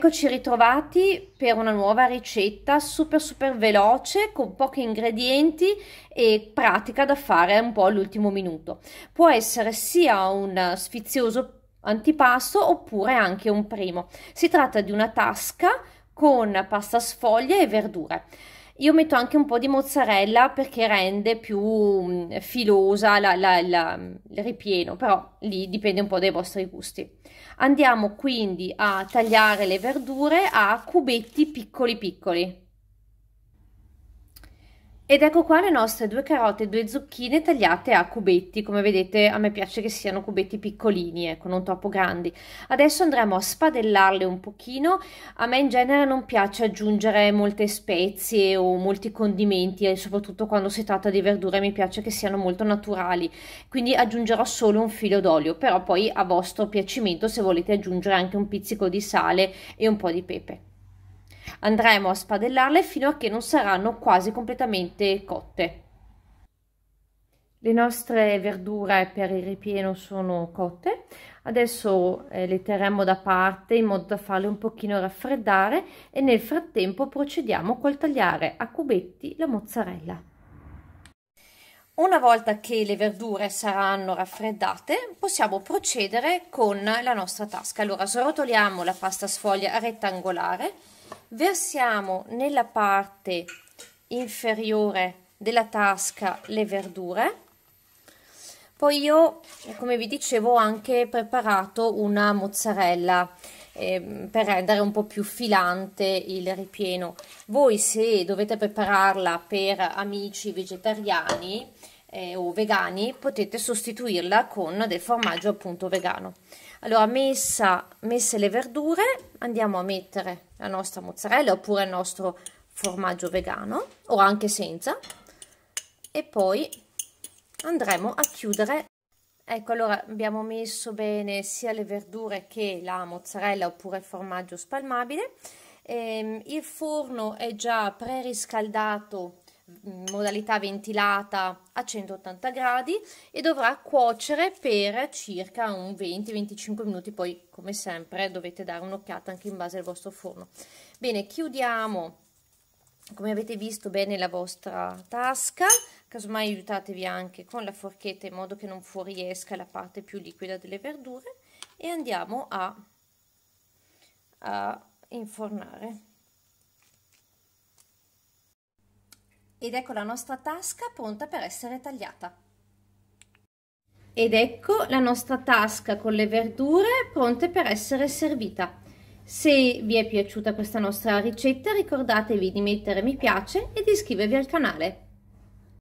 Eccoci ritrovati per una nuova ricetta super super veloce con pochi ingredienti e pratica da fare un po' all'ultimo minuto. Può essere sia un sfizioso antipasto oppure anche un primo. Si tratta di una tasca con pasta sfoglia e verdure. Io metto anche un po' di mozzarella perché rende più mm, filosa la, la, la, il ripieno, però lì dipende un po' dai vostri gusti. Andiamo quindi a tagliare le verdure a cubetti piccoli piccoli. Ed ecco qua le nostre due carote e due zucchine tagliate a cubetti, come vedete a me piace che siano cubetti piccolini, ecco, non troppo grandi. Adesso andremo a spadellarle un pochino, a me in genere non piace aggiungere molte spezie o molti condimenti, e soprattutto quando si tratta di verdure mi piace che siano molto naturali, quindi aggiungerò solo un filo d'olio, però poi a vostro piacimento se volete aggiungere anche un pizzico di sale e un po' di pepe. Andremo a spadellarle fino a che non saranno quasi completamente cotte. Le nostre verdure per il ripieno sono cotte, adesso eh, le terremo da parte in modo da farle un pochino raffreddare e nel frattempo procediamo col tagliare a cubetti la mozzarella. Una volta che le verdure saranno raffreddate possiamo procedere con la nostra tasca. Allora srotoliamo la pasta sfoglia rettangolare versiamo nella parte inferiore della tasca le verdure poi io come vi dicevo ho anche preparato una mozzarella eh, per rendere un po più filante il ripieno voi se dovete prepararla per amici vegetariani eh, o vegani potete sostituirla con del formaggio appunto vegano allora messa, messe le verdure andiamo a mettere la nostra mozzarella oppure il nostro formaggio vegano o anche senza e poi andremo a chiudere ecco allora abbiamo messo bene sia le verdure che la mozzarella oppure il formaggio spalmabile ehm, il forno è già preriscaldato Mm, modalità ventilata a 180 gradi e dovrà cuocere per circa un 20-25 minuti poi come sempre dovete dare un'occhiata anche in base al vostro forno bene chiudiamo come avete visto bene la vostra tasca casomai aiutatevi anche con la forchetta in modo che non fuoriesca la parte più liquida delle verdure e andiamo a, a infornare Ed ecco la nostra tasca pronta per essere tagliata. Ed ecco la nostra tasca con le verdure pronte per essere servita. Se vi è piaciuta questa nostra ricetta ricordatevi di mettere mi piace e di iscrivervi al canale.